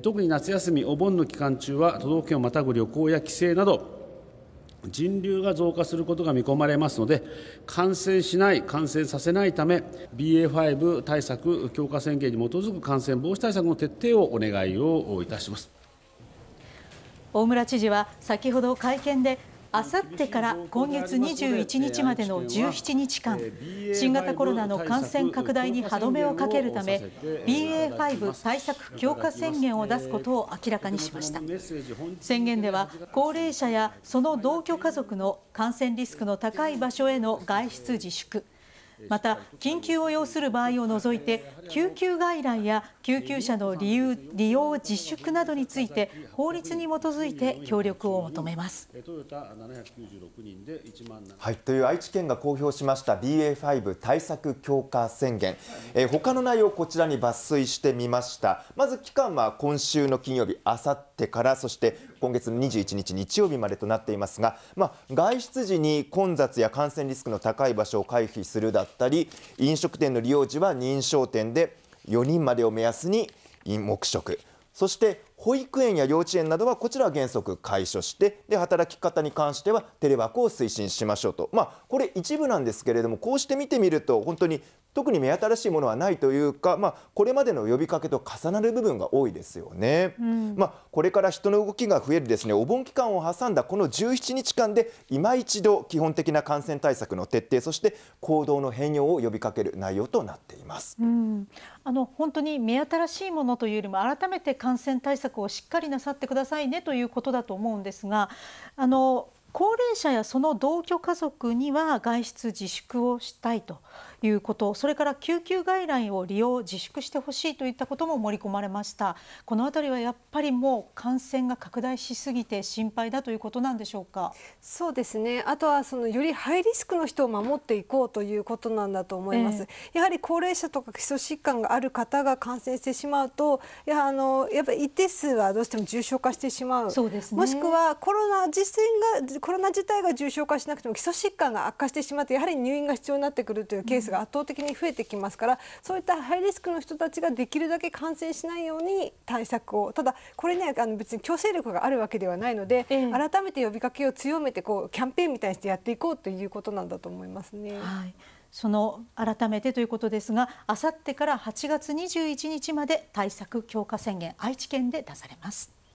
特に夏休みお盆の期間中は都道府県をまたぐ旅行や帰省など人流が増加することが見込まれますので感染しない感染させないため BA.5 対策強化宣言に基づく感染防止対策の徹底をお願いをいたします大村知事は先ほど会見であさってから今月21日までの17日間新型コロナの感染拡大に歯止めをかけるため BA.5 対策強化宣言を出すことを明らかにしました宣言では高齢者やその同居家族の感染リスクの高い場所への外出自粛また緊急を要する場合を除いて救急外来や救急車の理由利用自粛などについて法律に基づいて協力を求めます。はい、という愛知県が公表しました BA.5 対策強化宣言、えー、他の内容をこちらに抜粋してみましたまず期間は今週の金曜日あさってからそして今月の21日日曜日までとなっていますが、まあ、外出時に混雑や感染リスクの高い場所を回避するだったり飲食店の利用時は認証店で4人までを目安に黙食そして保育園や幼稚園などはこちらは原則解消してで働き方に関してはテレワークを推進しましょうと、まあ、これ一部なんですけれどもこうして見てみると本当に特に目新しいものはないというか、まあ、これまでの呼びかけと重なる部分が多いですよね、うん、まあ、これから人の動きが増えるですねお盆期間を挟んだこの17日間で今一度基本的な感染対策の徹底そして行動の変容を呼びかける内容となっています、うん、あの本当に目新しいものというよりも改めて感染対策をしっかりなさってくださいねということだと思うんですがあの高齢者やその同居家族には外出自粛をしたいということそれから救急外来を利用自粛してほしいといったことも盛り込まれましたこのあたりはやっぱりもう感染が拡大しすぎて心配だということなんでしょうかそうですねあとはそのよりハイリスクの人を守っていこうということなんだと思います、えー、やはり高齢者とか基礎疾患がある方が感染してしまうといやあのやっぱり一定数はどうしても重症化してしまうそうです、ね、もしくはコロナ自身がコロナ自体が重症化しなくても基礎疾患が悪化してしまってやはり入院が必要になってくるというケースが圧倒的に増えてきますから、そういったハイリスクの人たちができるだけ感染しないように対策をただこれねあの別に強制力があるわけではないので、改めて呼びかけを強めてこうキャンペーンみたいにしてやっていこうということなんだと思いますね。はいその改めてということですが、あさってから8月21日まで対策強化宣言愛知県で出されます。